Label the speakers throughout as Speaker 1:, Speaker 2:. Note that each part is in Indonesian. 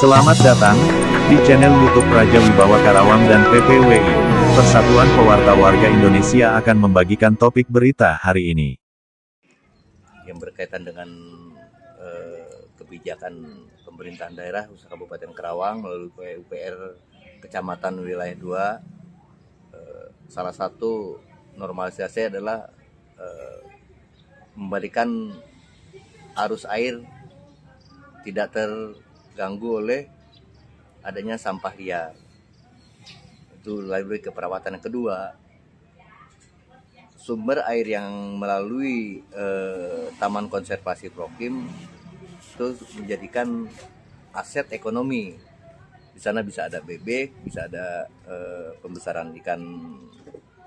Speaker 1: Selamat datang di channel YouTube Raja Wibawa Karawang dan PPWI. Persatuan Pewarta Warga Indonesia akan membagikan topik berita hari ini
Speaker 2: yang berkaitan dengan eh, kebijakan pemerintahan daerah usaha Kabupaten Karawang melalui UPR Kecamatan Wilayah 2. Eh, salah satu normalisasi adalah eh, membalikan arus air tidak ter terganggu oleh adanya sampah liar. Itu library keperawatan yang kedua. Sumber air yang melalui eh, Taman Konservasi Prokim itu menjadikan aset ekonomi. Di sana bisa ada bebek, bisa ada eh, pembesaran ikan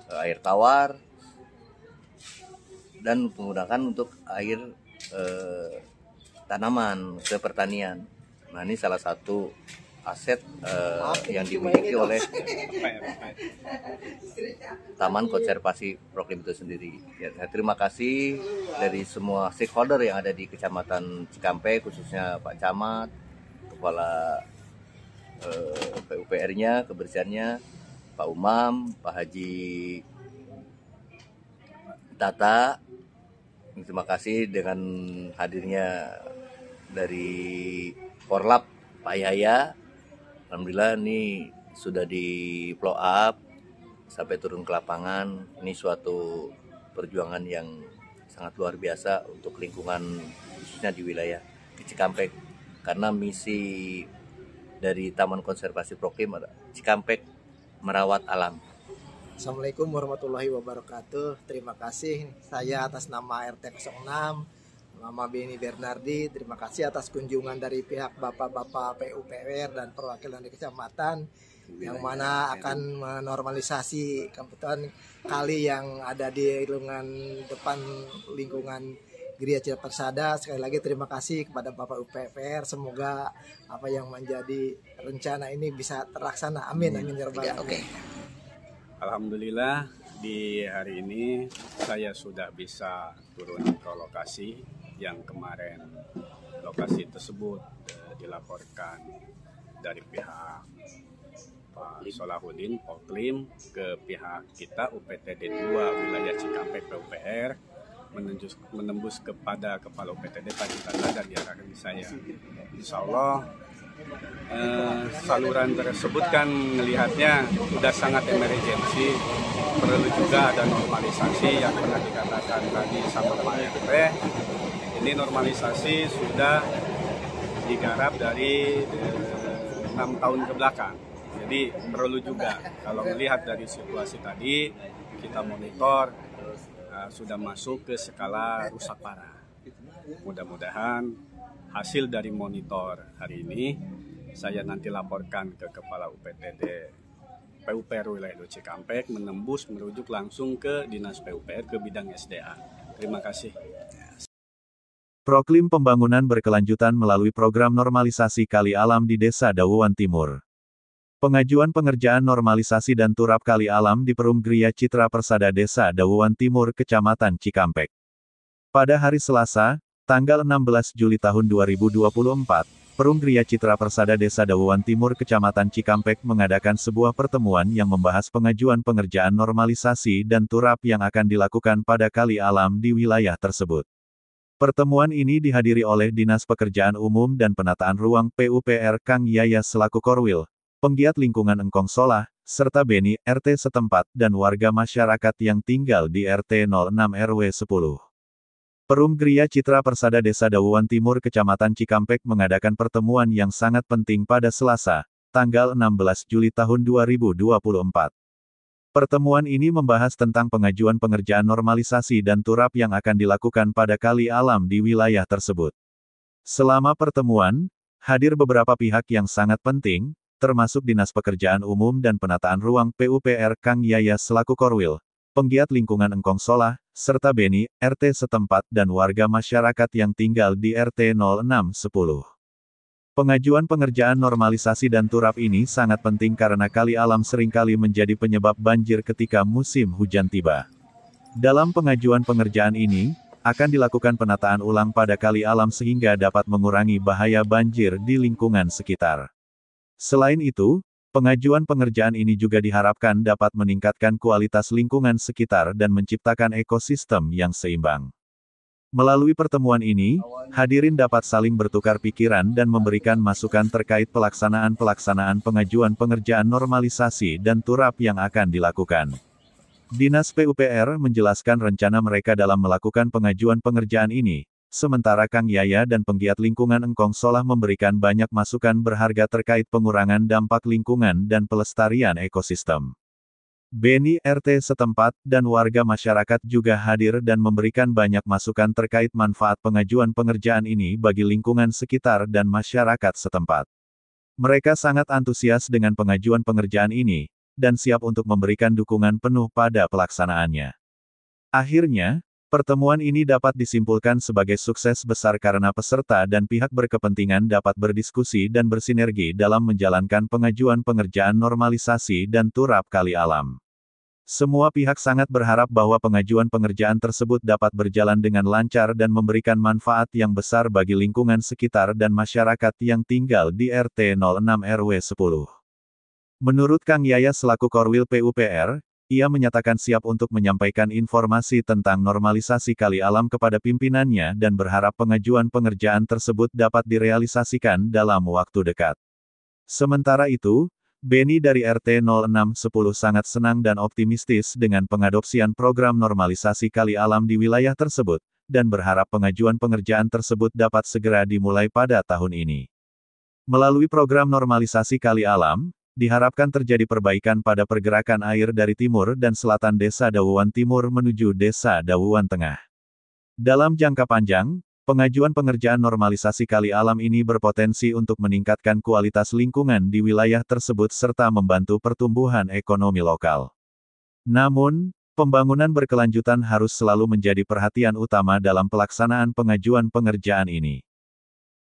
Speaker 2: eh, air tawar dan menggunakan untuk air eh, tanaman ke pertanian Nah ini salah satu aset uh, yang dimiliki oleh
Speaker 3: Taman
Speaker 2: Konservasi Proklim itu sendiri. Ya, terima kasih dari semua stakeholder yang ada di Kecamatan Cikampek, khususnya Pak Camat, Kepala uh, eh, PUPR-nya, kebersihannya, Pak Umam, Pak Haji Tata. Terima kasih dengan hadirnya dari Korlap Pak Yaya Alhamdulillah ini sudah di blow up sampai turun ke lapangan ini suatu perjuangan yang sangat luar biasa untuk lingkungan khususnya di wilayah Cikampek karena misi dari Taman Konservasi Prokim Cikampek merawat alam Assalamualaikum warahmatullahi wabarakatuh. Terima kasih saya atas nama RT 06 Mama Beni Bernardi, terima kasih atas kunjungan dari pihak Bapak-Bapak PUPR dan perwakilan di kecamatan iya, yang iya, mana iya. akan menormalisasi kebetulan kali yang ada di lingkungan depan lingkungan Gereja Persada. Sekali lagi terima kasih kepada Bapak UPPR. Semoga apa yang menjadi rencana ini bisa terlaksana. Amin. Amin ya Okay.
Speaker 3: Alhamdulillah di hari ini saya sudah bisa turun ke lokasi yang kemarin lokasi tersebut eh, dilaporkan dari pihak Pak Solahuddin Poklim ke pihak kita UPTD 2 wilayah Cikampek PUPR menembus, menembus kepada kepala UPTD Pak Citata dan diarahkan ke saya. Insya Allah eh, saluran tersebut kan melihatnya sudah sangat emergensi perlu juga ada normalisasi yang pernah dikatakan tadi sama Pak RT ini normalisasi sudah digarap dari eh, enam tahun ke belakang. Jadi perlu juga kalau melihat dari situasi tadi kita monitor eh, sudah masuk ke skala rusak parah. Mudah-mudahan hasil dari monitor hari ini saya nanti laporkan ke Kepala UPTD PUPR wilayah Doce Kampek menembus merujuk langsung ke Dinas PUPR ke bidang SDA. Terima kasih.
Speaker 1: Proklim pembangunan berkelanjutan melalui program normalisasi kali alam di Desa Dawuan Timur. Pengajuan pengerjaan normalisasi dan turap kali alam di Perum Gria Citra Persada Desa Dawuan Timur, Kecamatan Cikampek. Pada hari Selasa, tanggal 16 Juli tahun 2024, Perum Gria Citra Persada Desa Dawuan Timur, Kecamatan Cikampek mengadakan sebuah pertemuan yang membahas pengajuan pengerjaan normalisasi dan turap yang akan dilakukan pada kali alam di wilayah tersebut. Pertemuan ini dihadiri oleh Dinas Pekerjaan Umum dan Penataan Ruang PUPR Kang Yaya selaku Korwil, penggiat lingkungan Engkong Solah, serta Beni, RT setempat, dan warga masyarakat yang tinggal di RT 06 RW 10. Perum Gria Citra Persada Desa Dawuan Timur Kecamatan Cikampek mengadakan pertemuan yang sangat penting pada Selasa, tanggal 16 Juli tahun 2024. Pertemuan ini membahas tentang pengajuan pengerjaan normalisasi dan turap yang akan dilakukan pada kali alam di wilayah tersebut. Selama pertemuan, hadir beberapa pihak yang sangat penting, termasuk Dinas Pekerjaan Umum dan Penataan Ruang PUPR Kang Yaya selaku Korwil, penggiat lingkungan Engkong Solah, serta Beni, RT setempat dan warga masyarakat yang tinggal di RT 0610. Pengajuan pengerjaan normalisasi dan turap ini sangat penting karena kali alam seringkali menjadi penyebab banjir ketika musim hujan tiba. Dalam pengajuan pengerjaan ini, akan dilakukan penataan ulang pada kali alam sehingga dapat mengurangi bahaya banjir di lingkungan sekitar. Selain itu, pengajuan pengerjaan ini juga diharapkan dapat meningkatkan kualitas lingkungan sekitar dan menciptakan ekosistem yang seimbang. Melalui pertemuan ini, hadirin dapat saling bertukar pikiran dan memberikan masukan terkait pelaksanaan-pelaksanaan pengajuan pengerjaan normalisasi dan turap yang akan dilakukan. Dinas PUPR menjelaskan rencana mereka dalam melakukan pengajuan pengerjaan ini, sementara Kang Yaya dan penggiat lingkungan Engkong Solah memberikan banyak masukan berharga terkait pengurangan dampak lingkungan dan pelestarian ekosistem. Beni RT setempat, dan warga masyarakat juga hadir dan memberikan banyak masukan terkait manfaat pengajuan pengerjaan ini bagi lingkungan sekitar dan masyarakat setempat. Mereka sangat antusias dengan pengajuan pengerjaan ini, dan siap untuk memberikan dukungan penuh pada pelaksanaannya. Akhirnya, pertemuan ini dapat disimpulkan sebagai sukses besar karena peserta dan pihak berkepentingan dapat berdiskusi dan bersinergi dalam menjalankan pengajuan pengerjaan normalisasi dan turap kali alam. Semua pihak sangat berharap bahwa pengajuan pengerjaan tersebut dapat berjalan dengan lancar dan memberikan manfaat yang besar bagi lingkungan sekitar dan masyarakat yang tinggal di RT 06 RW 10. Menurut Kang Yaya selaku Korwil PUPR, ia menyatakan siap untuk menyampaikan informasi tentang normalisasi kali alam kepada pimpinannya dan berharap pengajuan pengerjaan tersebut dapat direalisasikan dalam waktu dekat. Sementara itu, Benny dari RT 0610 sangat senang dan optimistis dengan pengadopsian program normalisasi kali alam di wilayah tersebut, dan berharap pengajuan pengerjaan tersebut dapat segera dimulai pada tahun ini. Melalui program normalisasi kali alam, diharapkan terjadi perbaikan pada pergerakan air dari timur dan selatan Desa Dawuan Timur menuju Desa Dawuan Tengah. Dalam jangka panjang, Pengajuan pengerjaan normalisasi kali alam ini berpotensi untuk meningkatkan kualitas lingkungan di wilayah tersebut serta membantu pertumbuhan ekonomi lokal. Namun, pembangunan berkelanjutan harus selalu menjadi perhatian utama dalam pelaksanaan pengajuan pengerjaan ini.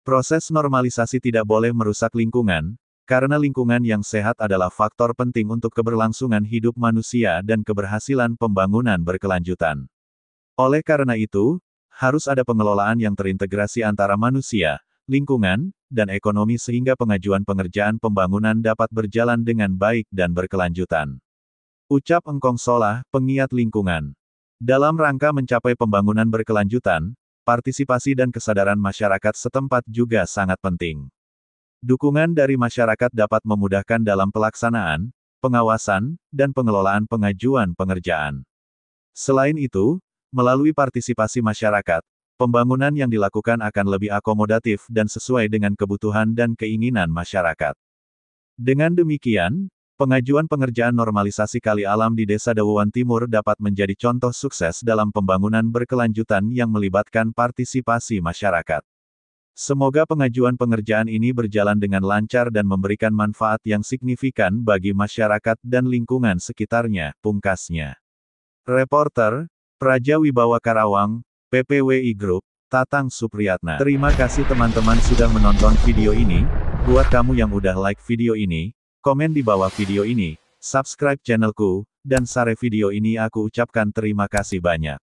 Speaker 1: Proses normalisasi tidak boleh merusak lingkungan, karena lingkungan yang sehat adalah faktor penting untuk keberlangsungan hidup manusia dan keberhasilan pembangunan berkelanjutan. Oleh karena itu, harus ada pengelolaan yang terintegrasi antara manusia, lingkungan, dan ekonomi sehingga pengajuan pengerjaan pembangunan dapat berjalan dengan baik dan berkelanjutan. Ucap Engkong Solah, pengiat lingkungan. Dalam rangka mencapai pembangunan berkelanjutan, partisipasi dan kesadaran masyarakat setempat juga sangat penting. Dukungan dari masyarakat dapat memudahkan dalam pelaksanaan, pengawasan, dan pengelolaan pengajuan pengerjaan. Selain itu, Melalui partisipasi masyarakat, pembangunan yang dilakukan akan lebih akomodatif dan sesuai dengan kebutuhan dan keinginan masyarakat. Dengan demikian, pengajuan pengerjaan normalisasi kali alam di Desa Dawuan Timur dapat menjadi contoh sukses dalam pembangunan berkelanjutan yang melibatkan partisipasi masyarakat. Semoga pengajuan pengerjaan ini berjalan dengan lancar dan memberikan manfaat yang signifikan bagi masyarakat dan lingkungan sekitarnya, pungkasnya. Reporter, Praja Wibawa Karawang, PPWI Group, Tatang Supriyatna. Terima kasih teman-teman sudah menonton video ini, buat kamu yang udah like video ini, komen di bawah video ini, subscribe channelku, dan share video ini aku ucapkan terima kasih banyak.